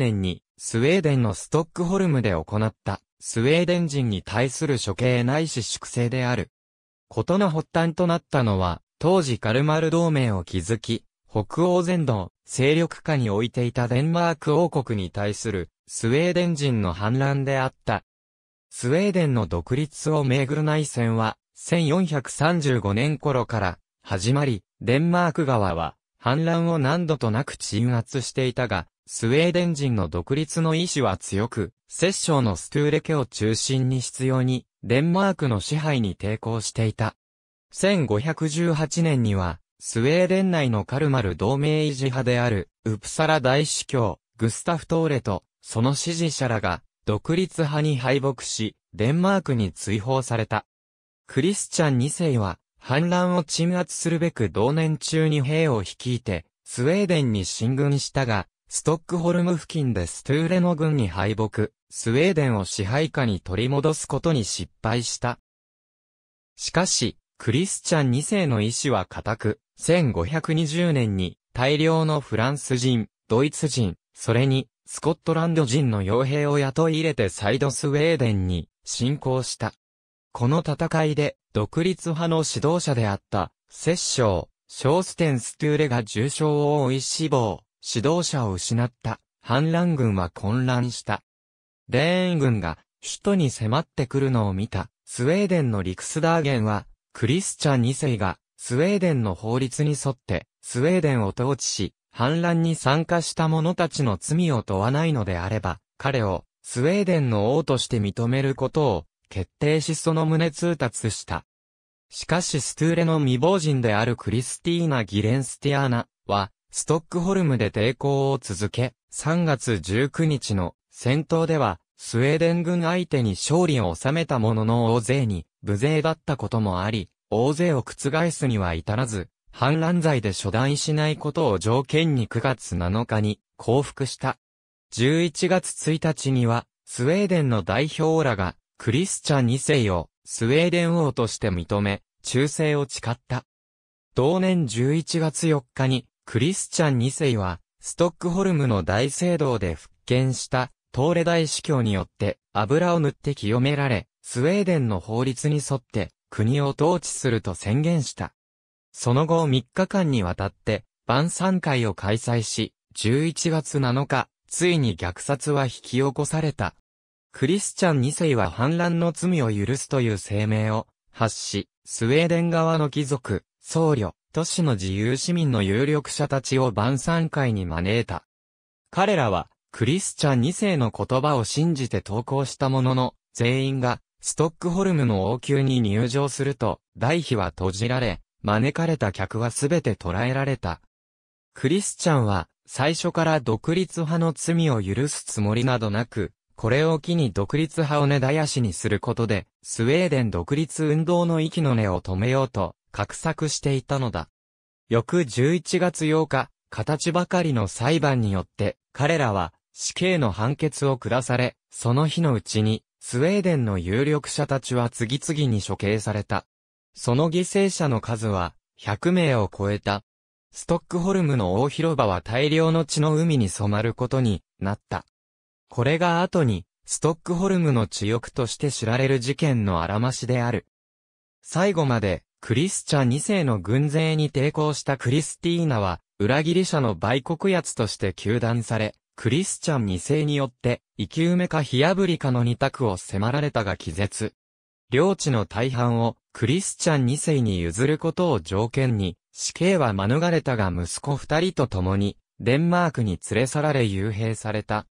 年に、スウェーデンのストックホルムで行った、スウェーデン人に対する処刑ないし粛清である。ことの発端となったのは、当時カルマル同盟を築き、北欧全土を勢力下に置いていたデンマーク王国に対するスウェーデン人の反乱であった。スウェーデンの独立をめぐる内戦は1435年頃から始まり、デンマーク側は反乱を何度となく鎮圧していたが、スウェーデン人の独立の意志は強く、摂政のストゥーレ家を中心に必要に、デンマークの支配に抵抗していた。1518年には、スウェーデン内のカルマル同盟維持派である、ウプサラ大司教、グスタフ・トーレと、その支持者らが、独立派に敗北し、デンマークに追放された。クリスチャン2世は、反乱を鎮圧するべく同年中に兵を率いて、スウェーデンに進軍したが、ストックホルム付近でストゥーレの軍に敗北、スウェーデンを支配下に取り戻すことに失敗した。しかし、クリスチャン2世の意志は固く、1520年に大量のフランス人、ドイツ人、それにスコットランド人の傭兵を雇い入れてサイドスウェーデンに侵攻した。この戦いで独立派の指導者であった、摂政、ショーステン・ストゥーレが重傷を負い死亡。指導者を失った、反乱軍は混乱した。レーン軍が首都に迫ってくるのを見た、スウェーデンのリクスダーゲンは、クリスチャン2世が、スウェーデンの法律に沿って、スウェーデンを統治し、反乱に参加した者たちの罪を問わないのであれば、彼を、スウェーデンの王として認めることを、決定しその旨通達した。しかしストゥーレの未亡人であるクリスティーナ・ギレンスティアーナは、ストックホルムで抵抗を続け、3月19日の戦闘では、スウェーデン軍相手に勝利を収めたものの大勢に、無勢だったこともあり、大勢を覆すには至らず、反乱罪で処断しないことを条件に9月7日に降伏した。11月1日には、スウェーデンの代表らが、クリスチャン2世を、スウェーデン王として認め、忠誠を誓った。同年11月4日に、クリスチャン2世は、ストックホルムの大聖堂で復権した、トーレ大司教によって油を塗って清められ、スウェーデンの法律に沿って国を統治すると宣言した。その後3日間にわたって晩餐会を開催し、11月7日、ついに虐殺は引き起こされた。クリスチャン2世は反乱の罪を許すという声明を発し、スウェーデン側の貴族、僧侶、都市の自由市民の有力者たちを晩餐会に招いた。彼らは、クリスチャン2世の言葉を信じて投稿したものの、全員が、ストックホルムの王宮に入場すると、代費は閉じられ、招かれた客はすべて捕らえられた。クリスチャンは、最初から独立派の罪を許すつもりなどなく、これを機に独立派を根絶やしにすることで、スウェーデン独立運動の息の根を止めようと、画策していたのだ。翌11月8日、形ばかりの裁判によって、彼らは死刑の判決を下され、その日のうちに、スウェーデンの有力者たちは次々に処刑された。その犠牲者の数は、100名を超えた。ストックホルムの大広場は大量の血の海に染まることになった。これが後に、ストックホルムの地獄として知られる事件のあらましである。最後まで、クリスチャン2世の軍勢に抵抗したクリスティーナは、裏切り者の売国奴として求断され、クリスチャン2世によって、生き埋めか火破りかの二択を迫られたが気絶。領地の大半をクリスチャン2世に譲ることを条件に、死刑は免れたが息子2人と共に、デンマークに連れ去られ幽閉された。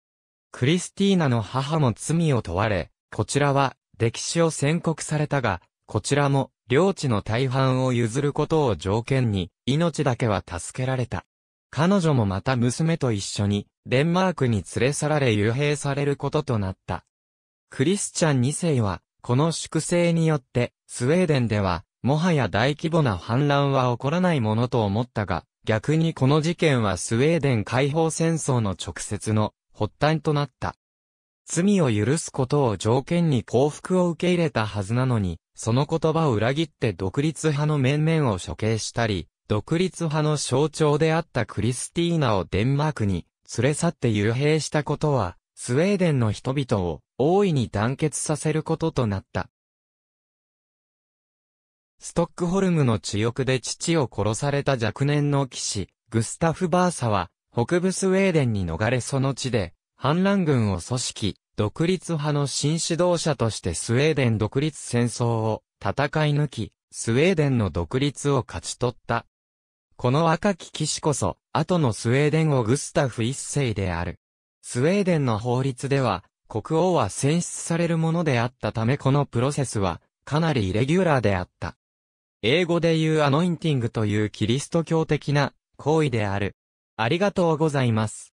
クリスティーナの母も罪を問われ、こちらは歴史を宣告されたが、こちらも領地の大半を譲ることを条件に、命だけは助けられた。彼女もまた娘と一緒に、デンマークに連れ去られ遊兵されることとなった。クリスチャン2世は、この粛清によって、スウェーデンでは、もはや大規模な反乱は起こらないものと思ったが、逆にこの事件はスウェーデン解放戦争の直接の発端となった。罪を許すことを条件に幸福を受け入れたはずなのに、その言葉を裏切って独立派の面々を処刑したり、独立派の象徴であったクリスティーナをデンマークに連れ去って幽閉したことは、スウェーデンの人々を大いに団結させることとなった。ストックホルムの地獄で父を殺された若年の騎士、グスタフ・バーサは、北部スウェーデンに逃れその地で、反乱軍を組織、独立派の新指導者としてスウェーデン独立戦争を戦い抜き、スウェーデンの独立を勝ち取った。この赤き騎士こそ、後のスウェーデン王グスタフ一世である。スウェーデンの法律では、国王は選出されるものであったためこのプロセスは、かなりイレギュラーであった。英語で言うアノインティングというキリスト教的な行為である。ありがとうございます。